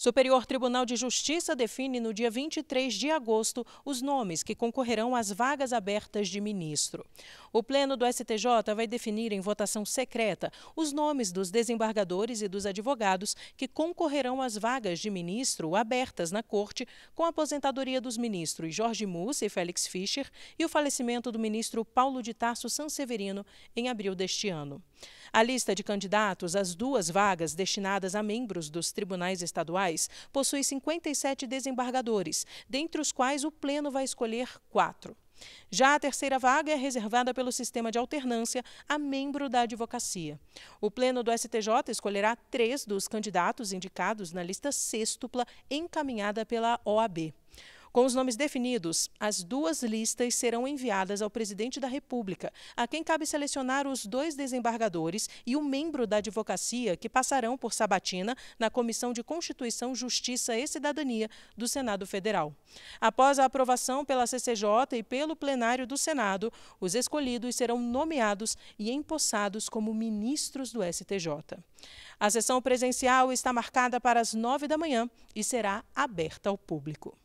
Superior Tribunal de Justiça define no dia 23 de agosto os nomes que concorrerão às vagas abertas de ministro. O Pleno do STJ vai definir em votação secreta os nomes dos desembargadores e dos advogados que concorrerão às vagas de ministro abertas na Corte com a aposentadoria dos ministros Jorge Mussa e Félix Fischer e o falecimento do ministro Paulo de Tarso Sanseverino em abril deste ano. A lista de candidatos às duas vagas destinadas a membros dos tribunais estaduais possui 57 desembargadores, dentre os quais o Pleno vai escolher quatro. Já a terceira vaga é reservada pelo sistema de alternância a membro da advocacia. O Pleno do STJ escolherá três dos candidatos indicados na lista sextupla encaminhada pela OAB. Com os nomes definidos, as duas listas serão enviadas ao presidente da República, a quem cabe selecionar os dois desembargadores e o membro da advocacia que passarão por sabatina na Comissão de Constituição, Justiça e Cidadania do Senado Federal. Após a aprovação pela CCJ e pelo plenário do Senado, os escolhidos serão nomeados e empossados como ministros do STJ. A sessão presencial está marcada para as nove da manhã e será aberta ao público.